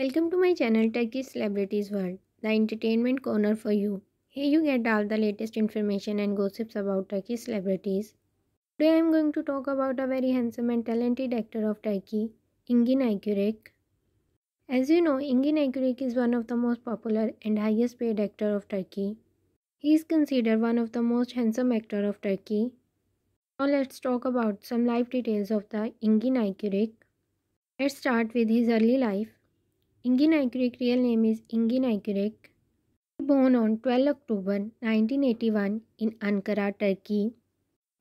Welcome to my channel Turkish Celebrities World, the entertainment corner for you. Here you get all the latest information and gossips about Turkish celebrities. Today I am going to talk about a very handsome and talented actor of Turkey, Engin Aykurek. As you know, Engin Aykurek is one of the most popular and highest paid actor of Turkey. He is considered one of the most handsome actor of Turkey. Now let's talk about some life details of the Engin Aykurek. let Let's start with his early life. Ingin Aikurik real name is Ingin Aikurik. Born on 12 October 1981 in Ankara, Turkey.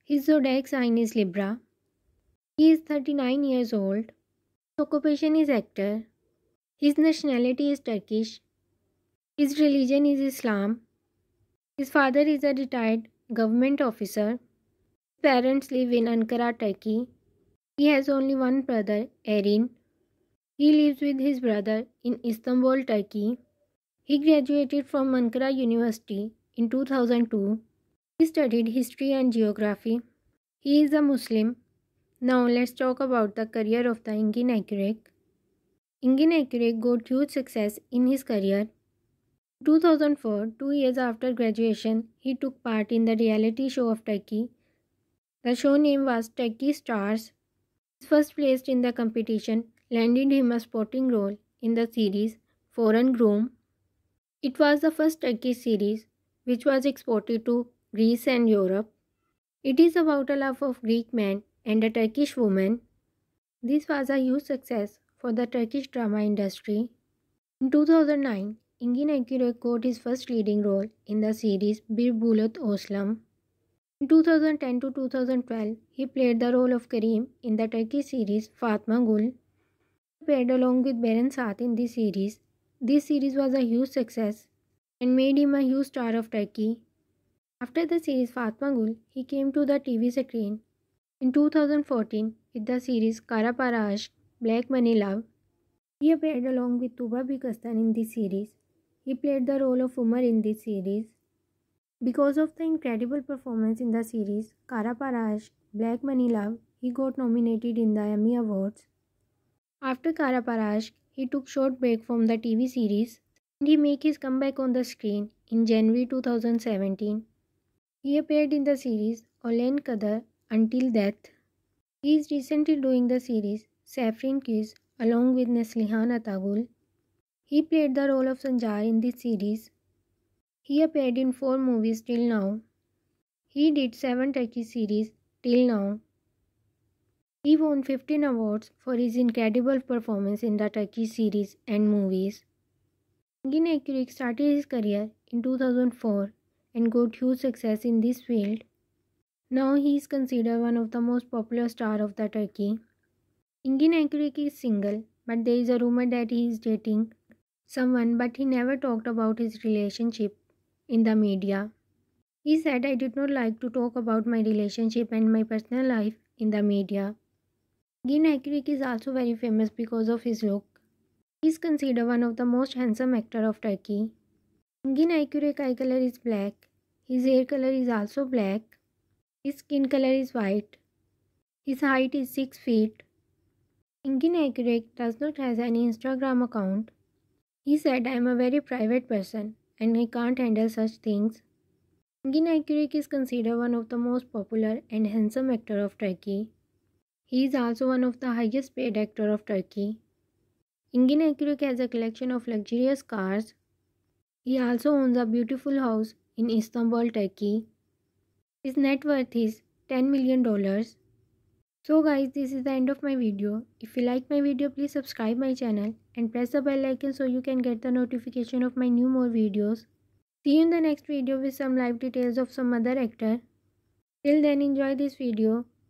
His zodiac sign is Libra. He is 39 years old. His occupation is actor. His nationality is Turkish. His religion is Islam. His father is a retired government officer. His parents live in Ankara, Turkey. He has only one brother, Erin, he lives with his brother in Istanbul, Turkey. He graduated from Ankara University in 2002. He studied history and geography. He is a Muslim. Now let's talk about the career of the Engin Akurek. Engin Akurek got huge success in his career. 2004, two years after graduation, he took part in the reality show of Turkey. The show name was Turkey Stars. He first placed in the competition landed him a sporting role in the series Foreign Groom. It was the first Turkish series which was exported to Greece and Europe. It is about a love of Greek man and a Turkish woman. This was a huge success for the Turkish drama industry. In 2009, Engin Akure got his first leading role in the series Bir Bulut Oslam. In 2010 to 2012, he played the role of Karim in the Turkish series Fatma Gul paired along with Baron Sath in this series. This series was a huge success and made him a huge star of Turkey. After the series Fatma Gul, he came to the TV screen in 2014 with the series Kara Para Black Money Love. He appeared along with Tuba Bikastan in this series. He played the role of Umar in this series. Because of the incredible performance in the series Kara Para Black Money Love, he got nominated in the Emmy Awards. After Kara he took short break from the TV series and he make his comeback on the screen in January 2017. He appeared in the series Olen Kadar Until Death. He is recently doing the series Saffron Kiss along with Neslihan Atagul. He played the role of Sanjar in this series. He appeared in 4 movies till now. He did 7 Turkey series till now. He won 15 awards for his incredible performance in the Turkish series and movies. Engin Akurik started his career in 2004 and got huge success in this field. Now he is considered one of the most popular stars of the Turkey. Engin Akurik is single, but there is a rumor that he is dating someone, but he never talked about his relationship in the media. He said, I did not like to talk about my relationship and my personal life in the media. Gin Akrik is also very famous because of his look. He is considered one of the most handsome actor of Turkey. Gin Akrik's eye color is black. His hair color is also black. His skin color is white. His height is 6 feet. Gin Akrik does not has any Instagram account. He said, I am a very private person and I can't handle such things. Gin Akrik is considered one of the most popular and handsome actor of Turkey. He is also one of the highest paid actor of Turkey. Engin Akyürük has a collection of luxurious cars. He also owns a beautiful house in Istanbul, Turkey. His net worth is $10 million. So guys, this is the end of my video. If you like my video, please subscribe my channel and press the bell icon so you can get the notification of my new more videos. See you in the next video with some live details of some other actor. Till then, enjoy this video.